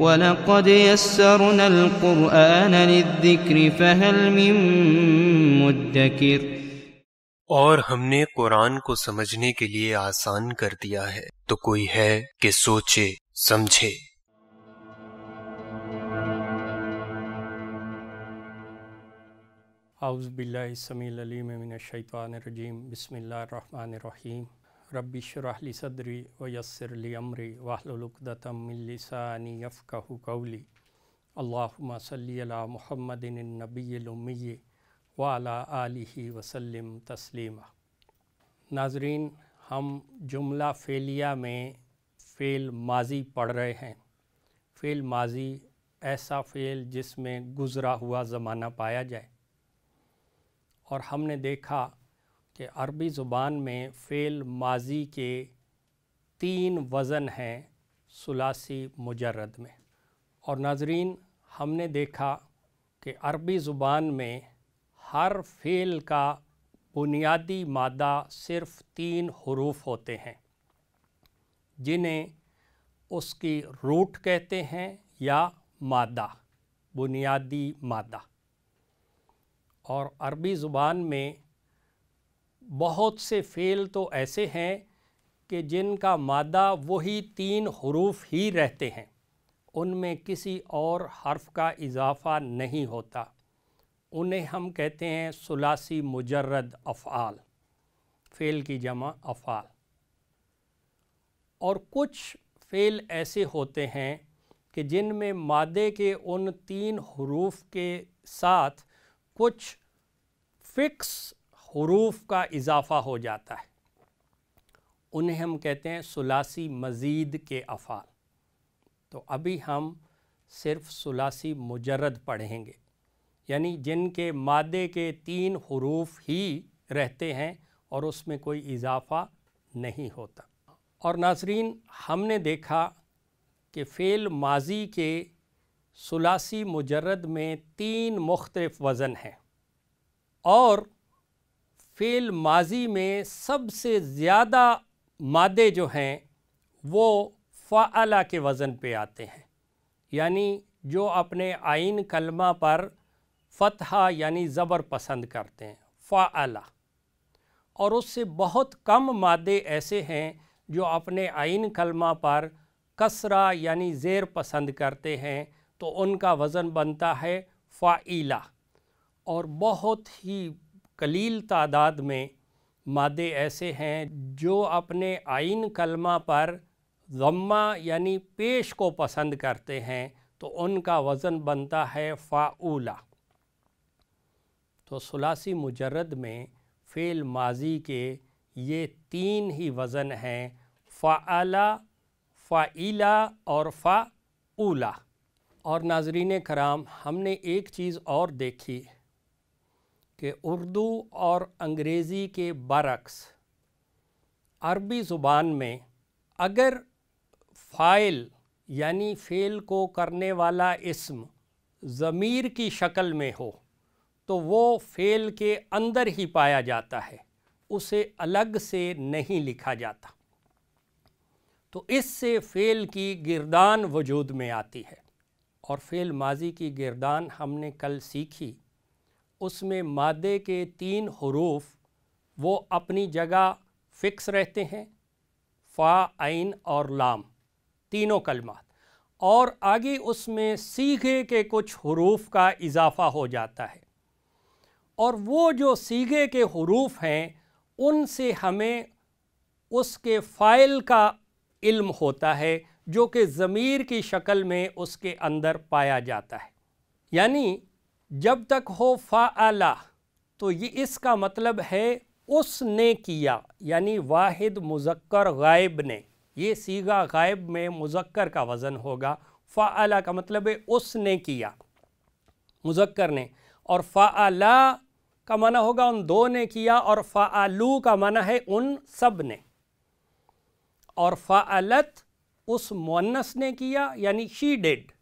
ولقد يسرنا القرآن للذكر فهل من مدكر और हमने कुरान को समझने के लिए आसान कर दिया है तो कोई है कि सोचे समझे आउज़बिल्लिसमीम रजीम बसमीम रबी शराहली सदरी वयसरली अमरी वाहलुकदतमिलसानी यफ़ाह कौली अल्लाम महमदिन नबीमी वाला आलि वसलम तस्लिम नाजरीन हम जुमला फ़ेलिया में फ़ेल माजी पढ़ रहे हैं फ़ेल माजी ऐसा फ़ेल जिसमें गुज़रा हुआ ज़माना पाया जाए और हमने देखा कि अरबी ज़ुबान में फ़ेल माजी के तीन वज़न हैं सुलासी मुजरद में और नाजरीन हमने देखा कि अरबी ज़ुबान में हर फ़ेल का बुनियादी मादा सिर्फ़ तीन हरूफ होते हैं जिन्हें उसकी रूट कहते हैं या मादा बुनियादी मादा और अरबी ज़ुबान में बहुत से फ़ेल तो ऐसे हैं कि जिनका मादा वही तीन हरूफ ही रहते हैं उनमें किसी और हर्फ का इजाफ़ा नहीं होता उन्हें हम कहते हैं सुलासी मुजर्रद अफ़ाल फ़ेल की जमा अफ़ाल और कुछ फ़ेल ऐसे होते हैं कि जिनमें मादे के उन तीन हरूफ के साथ कुछ फ़िक्स हरूफ का इजाफ़ा हो जाता है उन्हें हम कहते हैं सलासी मज़ीद के अफ़ाल तो अभी हम सिर्फ सलासी मुजरद पढ़ेंगे यानी जिनके मादे के तीन हरूफ ही रहते हैं और उसमें कोई इजाफ़ा नहीं होता और नाजरीन हमने देखा कि फ़ेल माजी के सलासी मुजरद में तीन मुख्तलफ़ वज़न हैं और फ़ेल माजी में सबसे ज़्यादा मादे जो हैं वो फ़ाला के वज़न पे आते हैं यानी जो अपने आइन कलमा पर फतहा यानी ज़बर पसंद करते हैं फ़ाला और उससे बहुत कम मादे ऐसे हैं जो अपने आइन कलमा पर कसरा यानी ज़ेर पसंद करते हैं तो उनका वज़न बनता है फ़ाइला और बहुत ही कलील तादाद में मादे ऐसे हैं जो अपने आइन कलमा पर ज़म्मा यानी पेश को पसंद करते हैं तो उनका वज़न बनता है फ़ाउला तो सलासी मुजरद में फ़ेल माजी के ये तीन ही वज़न हैं फ़ाला फ़ाइला और फ़ाऊला और नाजरीन कराम हमने एक चीज़ और देखी कि उर्दू और अंग्रेज़ी के बरक्स अरबी ज़ुबान में अगर फ़ाइल यानी फ़ेल को करने वाला इसम ज़मीर की शक्ल में हो तो वो फ़ेल के अंदर ही पाया जाता है उसे अलग से नहीं लिखा जाता तो इससे फ़ेल की गिरदान वजूद में आती है और फ़ेल माजी की गिरदान हमने कल सीखी उसमें मादे के तीन हरूफ वो अपनी जगह फ़िक्स रहते हैं फ़ा आइन और लाम तीनों कलमात और आगे उसमें सीघे के कुछ हरूफ का इजाफ़ा हो जाता है और वो जो सीघे के हरूफ हैं उनसे हमें उसके फ़ाइल का इल्म होता है जो कि ज़मीर की शक्ल में उसके अंदर पाया जाता है यानी जब तक हो फ़ाला तो ये इसका मतलब है उसने किया यानी वाहिद मुजक्कर गायब ने ये सीगा गायब में मुजक्कर का वज़न होगा फ़ाला का मतलब है उसने किया मुजक्कर ने और फ़ाला का माना होगा उन दो ने किया और फ़ालू का माना है उन सब ने और फ़ालत उस मुन्नस ने किया यानी शी डेड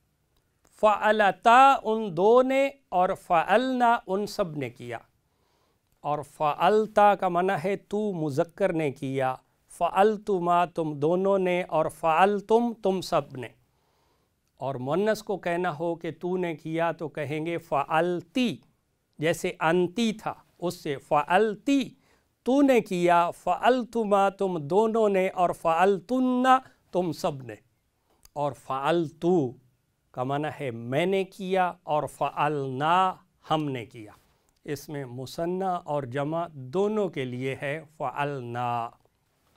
फ़लता उन दो ने और फ़लना उन सब ने किया और फ़लता का मना है तू मुजक्कर ने किया फ़ल तुमा तुम दोनों ने और फ़ल तुम तुम सब ने और मुन्नस को कहना हो कि तू ने किया तो कहेंगे फ़लती जैसे अंती था उससे फ़लती तू ने किया फ़ल तुमा तुम दोनों ने और फ़ल तुन्ना तुम सब ने और फ़ल तू का माना है मैंने किया और फ़ालना हमने किया इसमें मुसन्ना और जमा दोनों के लिए है ना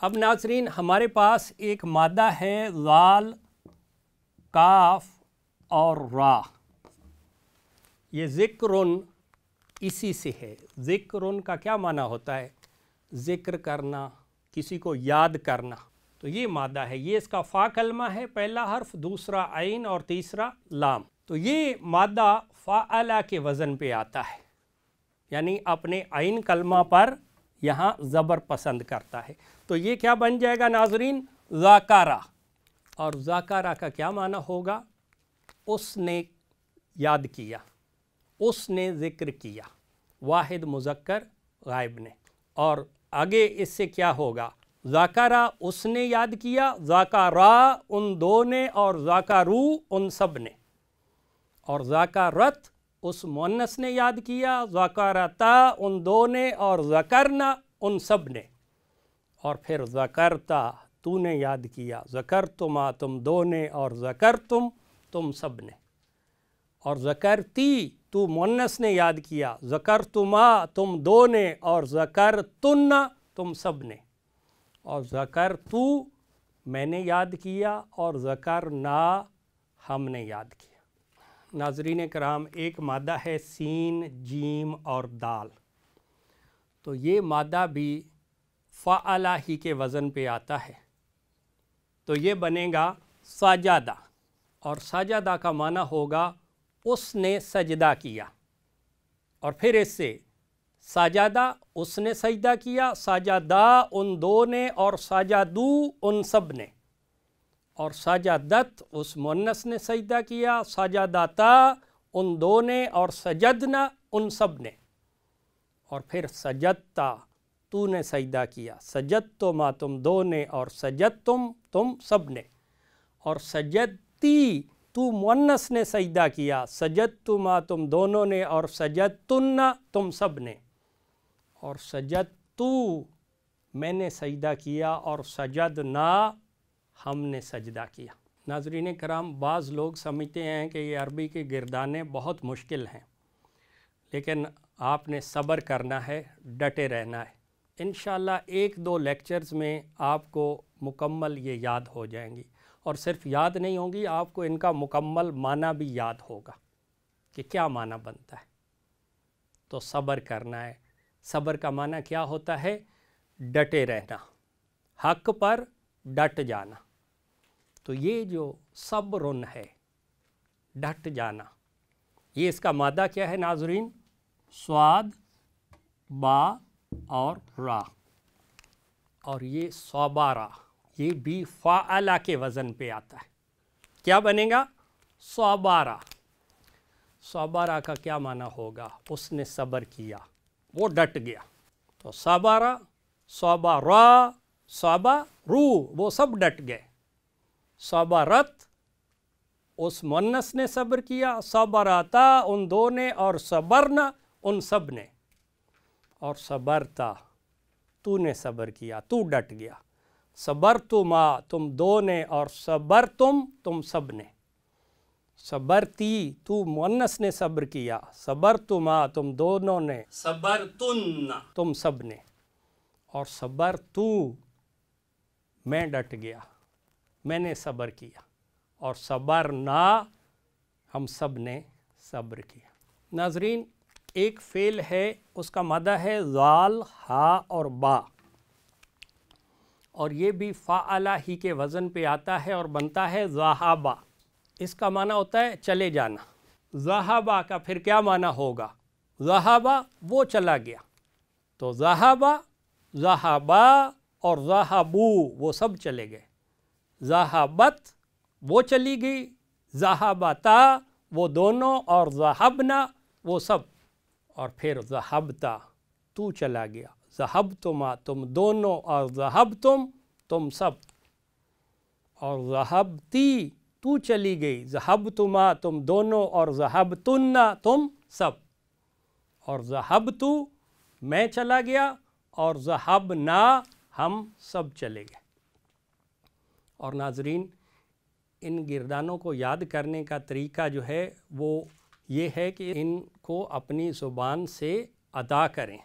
अब नाजरीन हमारे पास एक मादा है लाल काफ और रा ये ज़िक्र इसी से है ज़िक्र का क्या माना होता है ज़िक्र करना किसी को याद करना तो ये मादा है ये इसका फ़ा कलमा है पहला हर्फ दूसरा आइन और तीसरा लाम तो ये मादा फ़ा अला के वज़न पे आता है यानी अपने आइन कलमा पर यहाँ ज़बर पसंद करता है तो ये क्या बन जाएगा नाजरीन ज़ाकारा और ज़ाकारा का क्या माना होगा उसने याद किया उसने ज़िक्र किया वाहिद मुजक्कर गायब ने और आगे इससे क्या होगा जाकारा उसने याद किया जाकारा उन दो ने और जाकारू उन सब ने और जाकारत उस मोनस ने याद किया जाकारता उन दो ने और जकरना उन सब ने और फिर जकरता तूने याद किया जकर तुमा तुम दो ने और जकर तुम तुम सब ने और जकरती तू मुन्नस ने याद किया जकर तुमा तुम दो ने और जकर तुन्ना तुम सब ने और ज़कर तू मैंने याद किया और ज़कर ना हमने याद किया नाजरीन कराम एक मादा है सीन जीम और दाल तो ये मादा भी फ़ाला ही के वज़न पे आता है तो ये बनेगा साजादा और साजादा का माना होगा उसने सजदा किया और फिर इससे साजादा उसने सजदा किया साजादा उन दो ने और साजादू उन सब ने और साजादत उस मुन्नस ने सजदा किया साजादाता उन दो ने और सजदना उन सब ने और फिर सजदता तू ने सजदा किया सजद तो माँ तुम दो ने और सजद तुम तुम सब ने और सजदती तू मुन्नस ने सजदा किया सजद माँ तुम दोनों ने और सजद तुन्ना तुम सब ने और सजद तू मैंने सजदा किया और सजद ना हमने सजदा किया नाजरीन कराम बाज़ लोग समझते हैं कि ये अरबी के गिरदाने बहुत मुश्किल हैं लेकिन आपने सब्र करना है डटे रहना है इन एक दो लेक्चर्स में आपको मुकम्मल ये याद हो जाएंगी और सिर्फ याद नहीं होगी आपको इनका मुकम्मल माना भी याद होगा कि क्या माना बनता है तो सब्र करना है सब्र का माना क्या होता है डटे रहना हक पर डट जाना तो ये जो सब्रुन है डट जाना ये इसका मादा क्या है नाजरीन स्वाद बा और रा और ये सौबारा ये भी फ़ाला के वज़न पे आता है क्या बनेगा सौबारा सौबारा का क्या माना होगा उसने सब्र किया वो डट गया तो सबारा सौबा रा सौबा रू वो सब डट गए सौबा रत उस मुन्नस ने सब्र किया सबराता उन दो ने और सबरना उन सब ने और सबरता ने सब्र किया तू डट गया सबर आ तुम दो ने और सबर तुम तुम सब ने सबर ती तू मुन्नस ने सब्र किया सबर तुम तुम दोनों ने सबर तुन तुम सब ने और सबर तू मैं डट गया मैंने सब्र किया और सबर ना हम सब ने सब्र किया नाजरीन एक फ़ेल है उसका मदा है जाल हा और बा और ये भी फ़ा फ़ाला ही के वज़न पे आता है और बनता है जहाबा इसका माना होता है चले जाना जहाबा का फिर क्या माना होगा जहाबा वो चला गया तो जहाबा जहाबा और जहाबू वो सब चले गए जहाबत वो चली गई जहाबता वो दोनों और जहाबना वो सब और फिर जहाबता तू चला गया जहब तुमा तो तुम दोनों और जहाब तुम तुम सब और जहाबती तू चली गई जहब तुमा तुम दोनों और जहब तुन्ना तुम सब और जहब तू मैं चला गया और जहब ना हम सब चले गए और नाजरीन इन गिरदानों को याद करने का तरीका जो है वो ये है कि इनको अपनी ज़ुबान से अदा करें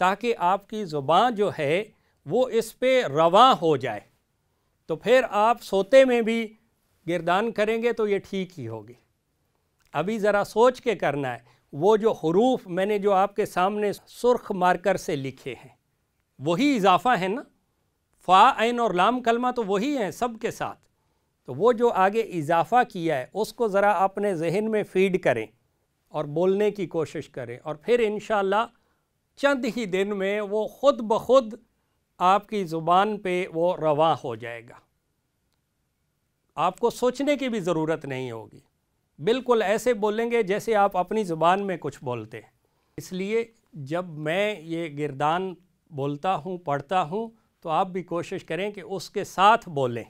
ताकि आपकी ज़ुबान जो है वो इस पे रवा हो जाए तो फिर आप सोते में भी गिरदान करेंगे तो ये ठीक ही होगी अभी ज़रा सोच के करना है वो जो हरूफ मैंने जो आपके सामने सुर्ख मार्कर से लिखे हैं वही इजाफ़ा है ना फ़ा आन और लाम कलमा तो वही हैं सब के साथ तो वो जो आगे इजाफ़ा किया है उसको ज़रा अपने जहन में फीड करें और बोलने की कोशिश करें और फिर इन चंद ही दिन में वो ख़ुद ब खुद आपकी ज़ुबान पे वो रवा हो जाएगा आपको सोचने की भी ज़रूरत नहीं होगी बिल्कुल ऐसे बोलेंगे जैसे आप अपनी ज़ुबान में कुछ बोलते हैं इसलिए जब मैं ये गिरदान बोलता हूँ पढ़ता हूँ तो आप भी कोशिश करें कि उसके साथ बोलें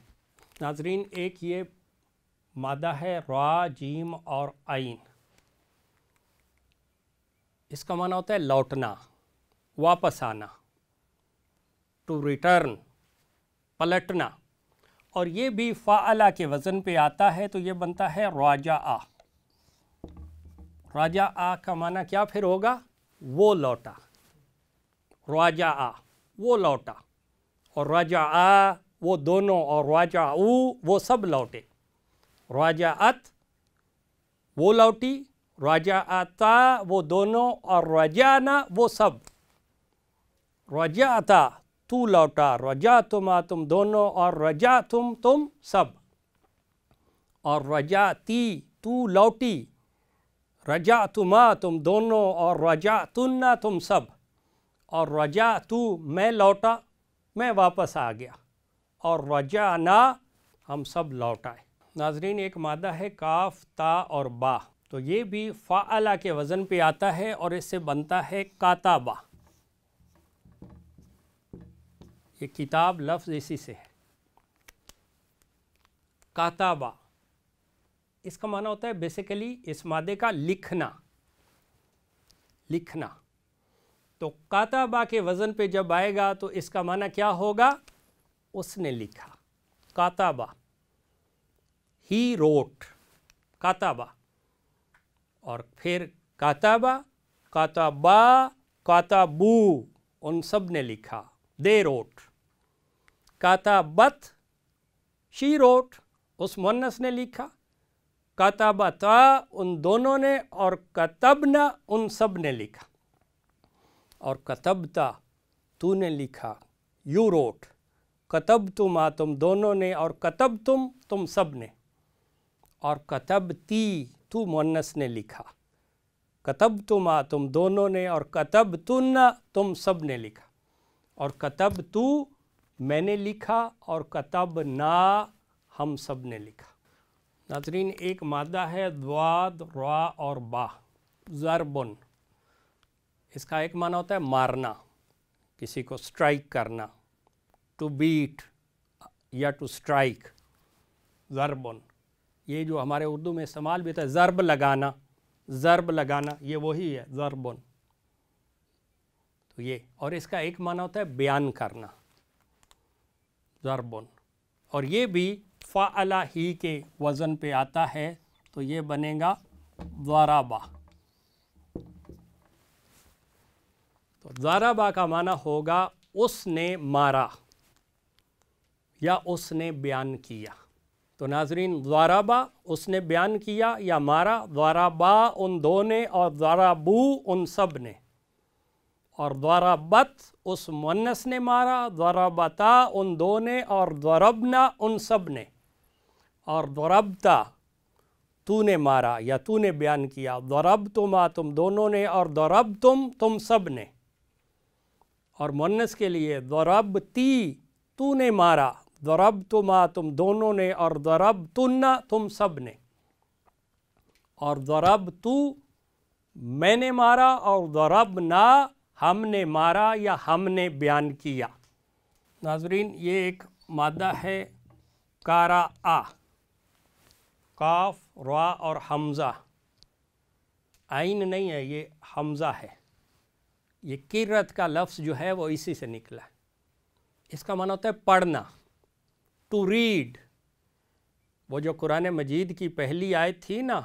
नाजरीन एक ये मादा है रा जीम और आइन इसका माना होता है लौटना वापस आना टू रिटर्न पलटना और ये भी फ़ाला के वज़न पे आता है तो ये बनता है राजा आ राजा आ का माना क्या फिर होगा वो लौटा राजा आ वो लौटा और राजा आ वो दोनों और राजा ऊ वो सब लौटे राजा अत वो लौटी राजा आता वो दोनों और ना वो सब राजा आता तू लौटा रजा तुम आ तुम दोनों और रजा तुम तुम सब और रजा ती तू लौटी रजा तुम आ तुम दोनों और रजा तुन्ना तुम सब और रजा तू मैं लौटा मैं वापस आ गया और रजा ना हम सब लौटाए नाजरीन एक मादा है काफ ता और बा तो ये भी फ़ाला के वज़न पे आता है और इससे बनता है काताबा ये किताब लफ्ज़ इसी से है काताबा इसका माना होता है बेसिकली इस मादे का लिखना लिखना तो काताबा के वज़न पे जब आएगा तो इसका माना क्या होगा उसने लिखा काताबा ही रोट काताबा और फिर काताबा काताबा काताबू उन सब ने लिखा दे रोट काता शी रोट उस मुन्नस ने लिखा कतबता उन दोनों ने और कतबना उन सब ने लिखा और कतबता तूने लिखा यू रोट कतब आ तुम दोनों ने और कतब तुम तुम सब ने और कतब ती तू मुन्नस ने लिखा कतब आ तुम दोनों ने और कतब तुन्ना तुम सब ने लिखा और कतब तू मैंने लिखा और कतब ना हम सब ने लिखा नाजरीन एक मादा है द्वाद रा और बा ज़रबन इसका एक माना होता है मारना किसी को स्ट्राइक करना टू बीट या टू स्ट्राइक ज़रबन ये जो हमारे उर्दू में इस्तेमाल भी होता है ज़रब लगाना ज़रब लगाना ये वही है ज़रबन तो ये और इसका एक माना होता है बयान करना ज़रबन और ये भी फ़ाला ही के वज़न पे आता है तो ये बनेगा ज़राबा तो ज़राबा का माना होगा उसने मारा या उसने बयान किया तो नाजरीन ज़राबा उसने बयान किया या मारा ज़राबा उन दो ने और ज़राबू उन सब ने और बत उस मुन्नस ने मारा बता उन दो ने और द्वरबना उन सब ने और तू तूने मारा या तूने बयान किया द्वारब तुमा तुम दोनों ने और द्वरब तुम तुम सब ने और मुन्नस के लिए द्वरब ती तूने मारा द्वारब तुमा तुम दोनों ने और द्वरब तुन्ना तुम सब ने और द्वरब तू मैंने मारा और द्वरब ना हमने मारा या हमने बयान किया नाजरीन ये एक मादा है कारा आ काफ रवा और हमज़ा आइन नहीं है ये हमज़ा है ये किरत का लफ्ज़ जो है वो इसी से निकला इसका माना होता है पढ़ना टू रीड वो जो कुरान मजीद की पहली आयत थी ना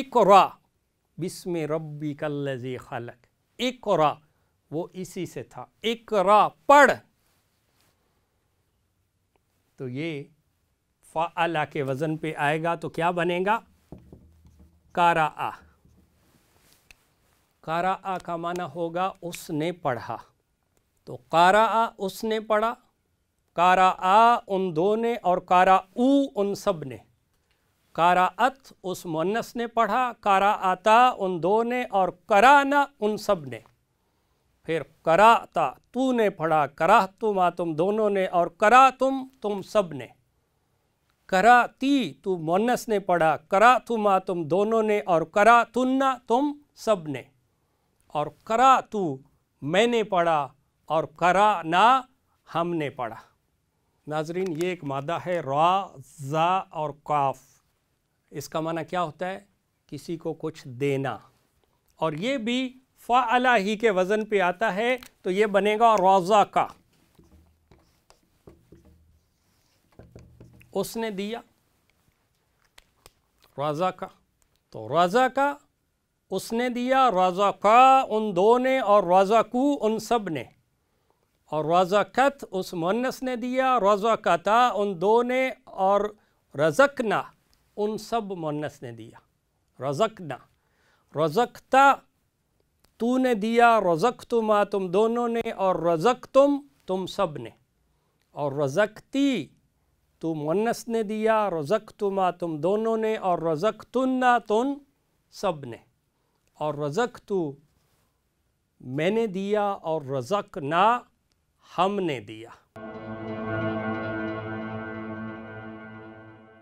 इकरा बिस्म रब्बी कल्लजी खलक रा वो इसी से था रा पढ़ तो ये फ़ाला के वज़न पे आएगा तो क्या बनेगा कारा आ कारा आ का माना होगा उसने पढ़ा तो कारा आ उसने पढ़ा कारा आ उन दो ने और कारा ऊ उन सब ने कारा अत उस मुन्नस ने पढ़ा कारा आता उन दो ने और कराना उन सब ने फिर कराता ने पढ़ा करा तुम आ तुम दोनों ने और करा तुम तुम सब ने करा ती तू मोनस ने पढ़ा करा तुम आ तुम दोनों ने और करा तुन्ना तुम सब ने और करा तू मैंने पढ़ा और करा ना हमने पढ़ा नाजरीन ये एक मादा है रा ज़ा और काफ इसका माना क्या होता है किसी को कुछ देना और ये भी फ़ाला ही के वज़न पे आता है तो ये बनेगा रोज़ा का उसने दिया रोज़ा का तो रोज़ा का उसने दिया रोज़ा का उन दो ने और रोज़ा को उन सब ने और रोज़ा कत उस मुन्नस ने दिया रोज़ा कता उन दो ने और रज़कना उन सब मोनस ने दिया रज़कना रज़कता तू ने दिया रज़क तुमा तुम दोनों ने और रज़क तुम तुम सब ने और रज़कती तू मुन्नस ने दिया रज़क तुमा तुम दोनों ने और रज़क तुन्ना तुन सब ने और रज़क तू मैंने दिया और रज़क ना हमने दिया